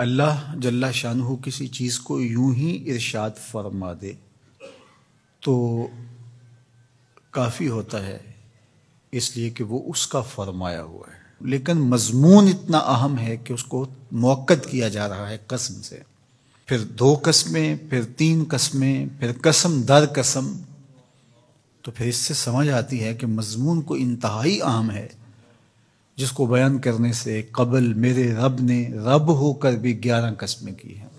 अल्लाह जल्ला शाह किसी चीज़ को यूं ही इरशाद फरमा दे तो काफ़ी होता है इसलिए कि वो उसका फरमाया हुआ है लेकिन मजमून इतना अहम है कि उसको मौक़द किया जा रहा है कसम से फिर दो कस्में फिर तीन कस्में फिर कसम दर कसम तो फिर इससे समझ आती है कि मजमून को इंतहाई अहम है जिसको बयान करने से कबल मेरे रब ने रब होकर भी ग्यारह कस्में की हैं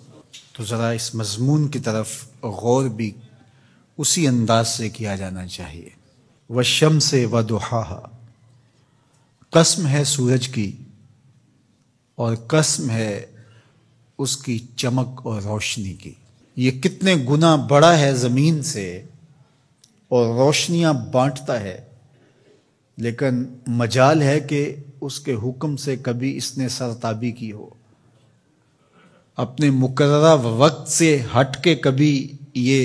तो ज़रा इस मजमून की तरफ गौर भी उसी अंदाज से किया जाना चाहिए व शम से व दुहा कसम है सूरज की और कसम है उसकी चमक और रोशनी की ये कितने गुना बड़ा है ज़मीन से और रोशनियाँ बांटता है लेकिन मजाल है कि उसके हुक्म से कभी इसने सरताबी की हो अपने मुकर्रा वक्त से हट के कभी ये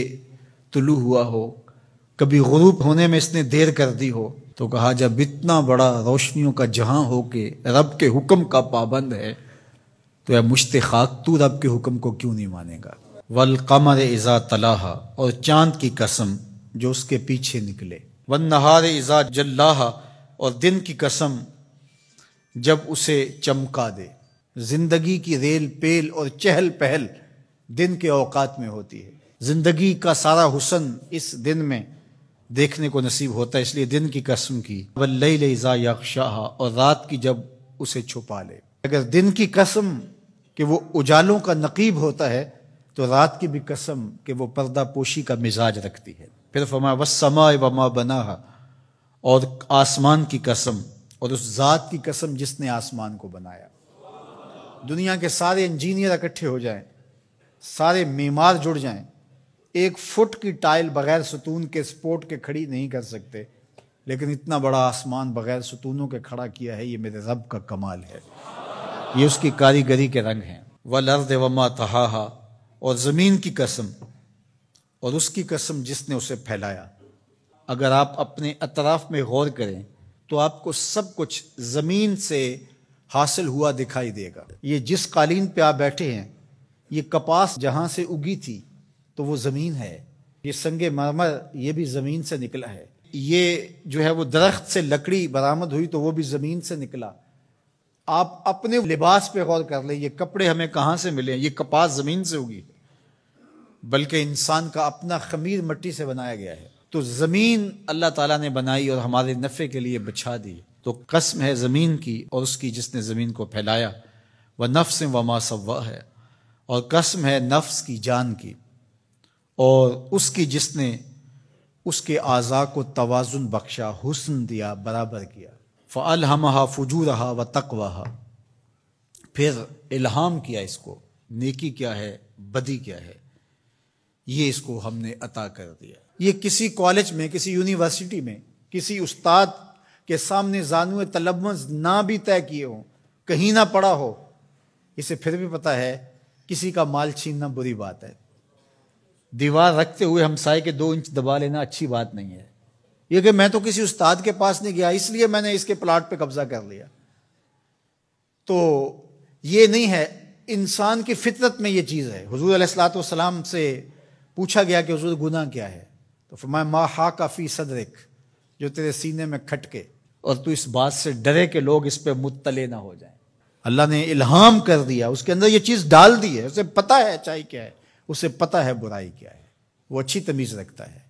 तुलू हुआ हो कभी गुरूप होने में इसने देर कर दी हो तो कहा जब इतना बड़ा रोशनियों का जहां हो के रब के हुक्म का पाबंद है तो यह मुश्त खाक तू रब के हुक्म को क्यों नहीं मानेगा वल कमर इज़ा तलाहा और चांद की कसम जो उसके पीछे निकले वन नहार इज़ा जल्लाहा और दिन की कसम जब उसे चमका दे जिंदगी की रेल पेल और चहल पहल दिन के औकात में होती है जिंदगी का सारा हुसन इस दिन में देखने को नसीब होता है इसलिए दिन की कसम की वल्लई लजा यकशाह और रात की जब उसे छुपा ले अगर दिन की कसम कि वो उजालों का नकीब होता है तो रात की भी कसम कि वो पर्दा पोशी का मिजाज रखती है फिर फमा वसमा वमा बना और आसमान की कसम और उस ज़ात की कसम जिसने आसमान को बनाया दुनिया के सारे इंजीनियर इकट्ठे हो जाएं, सारे मीमार जुड़ जाएं, एक फुट की टाइल बगैर सतून के स्पोर्ट के खड़ी नहीं कर सकते लेकिन इतना बड़ा आसमान बगैर सतूनों के खड़ा किया है ये मेरे रब का कमाल है ये उसकी कारीगरी के रंग हैं व लर्द वमा तहा और ज़मीन की कसम और उसकी कसम जिसने उसे फैलाया अगर आप अपने अतराफ में गौर करें तो आपको सब कुछ ज़मीन से हासिल हुआ दिखाई देगा ये जिस कालीन पे आप बैठे हैं ये कपास जहां से उगी थी तो वो ज़मीन है ये संग मरमर ये भी ज़मीन से निकला है ये जो है वो दरख्त से लकड़ी बरामद हुई तो वो भी ज़मीन से निकला आप अपने लिबास पे गौर कर लें ये कपड़े हमें कहाँ से मिले ये कपास ज़मीन से उगी बल्कि इंसान का अपना खमीर मट्टी से बनाया गया है तो ज़मीन अल्लाह ताला ने बनाई और हमारे नफ़े के लिए बिछा दी तो कसम है ज़मीन की और उसकी जिसने ज़मीन को फैलाया वह नफ्स व मासवा है और कसम है नफ्स की जान की और उसकी जिसने उसके अज़ा को तोज़ुन बख्शा हुसन दिया बराबर किया फ़ल हमहा फजू रहा व तकवा फिर इल्हाम किया इसको नेकी क्या है बदी क्या है ये इसको हमने अता कर दिया ये किसी कॉलेज में किसी यूनिवर्सिटी में किसी उस्ताद के सामने जानु तलब ना भी तय किए हों कहीं ना पड़ा हो इसे फिर भी पता है किसी का माल छीनना बुरी बात है दीवार रखते हुए हमसाए के दो इंच दबा लेना अच्छी बात नहीं है ये कि मैं तो किसी उस्ताद के पास नहीं गया इसलिए मैंने इसके प्लाट पे कब्जा कर लिया तो ये नहीं है इंसान की फितरत में ये चीज़ है हजूर सलाम से पूछा गया कि हजूर गुना क्या है तो फरमाया माँ हा काफ़ी सदरिक जो तेरे सीने में खटके और तू इस बात से डरे के लोग इस पर मुतले ना हो जाए अल्लाह ने इल्हाम कर दिया उसके अंदर ये चीज़ डाल दी है उसे पता है अच्छाई क्या है उसे पता है बुराई क्या है वो अच्छी तमीज़ रखता है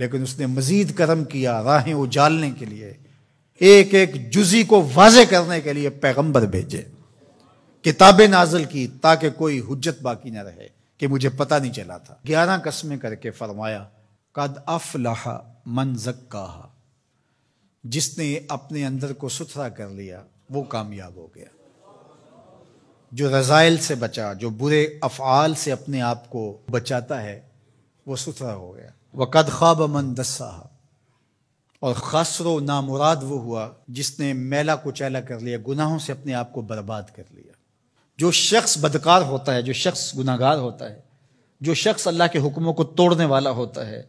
लेकिन उसने मजीद कर्म किया राहें उजालने के लिए एक एक जुजी को वाजे करने के लिए पैगंबर भेजे किताबें नाजल की ताकि कोई हुज्जत बाकी ना रहे कि मुझे पता नहीं चला था ग्यारह कस्में करके फरमाया कद अफलाहा मन जक्का जिसने अपने अंदर को सुथरा कर लिया वो कामयाब हो गया जो रज़ाइल से बचा जो बुरे अफआल से अपने आप को बचाता है वो सुथरा हो गया कद ख्वाब मन दस्साहा और खसरो नामुराद वो हुआ जिसने मेला को चैला कर लिया गुनाहों से अपने आप को बर्बाद कर लिया जो शख्स बदकार होता है जो शख्स गुनागार होता है जो शख्स अल्लाह के हुक्मों को तोड़ने वाला होता है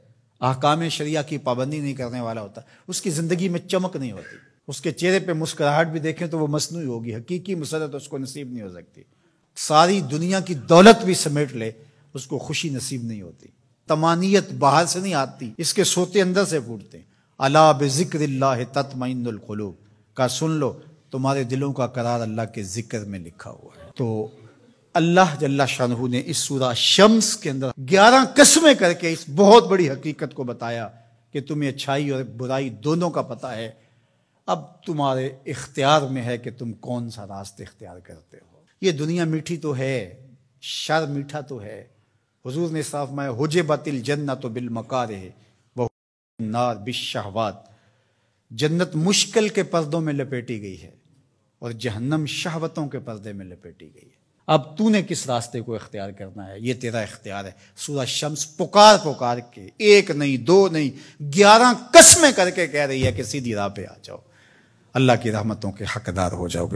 आकाम शरिया की पाबंदी नहीं करने वाला होता उसकी ज़िंदगी में चमक नहीं होती उसके चेहरे पर मुस्कुराहट भी देखें तो वो मसनू होगी हकीकी मुसरत उसको नसीब नहीं हो सकती सारी दुनिया की दौलत भी समेट ले उसको खुशी नसीब नहीं होती तमानियत बाहर से नहीं आती इसके सोते अंदर से फूटते अला बिक्र तत्मिनखलूब का सुन लो तुम्हारे दिलों का करार अल्लाह के जिक्र में लिखा हुआ है तो अल्लाह जल्ला शाहू ने इस सूरा शम्स के अंदर ग्यारह कस्में करके इस बहुत बड़ी हकीकत को बताया कि तुम्हें अच्छाई और बुराई दोनों का पता है अब तुम्हारे इख्तियार में है कि तुम कौन सा रास्ते इख्तियार करते हो ये दुनिया मीठी तो है शर मीठा तो है हजूर ने साफ माया जे बतिल जन्नत तो बिल मकार रहे वह नार बिशाहवात जन्नत मुश्किल के पर्दों में लपेटी गई है और जहन्नम शहवतों के पर्दे में लपेटी गई है अब तूने किस रास्ते को इख्तियार करना है ये तेरा इख्तियार है सूरज शम्स पुकार पुकार के एक नहीं दो नहीं ग्यारह कस्में करके कह रही है कि सीधी राह पे आ जाओ अल्लाह की रहमतों के हकदार हो जाओगे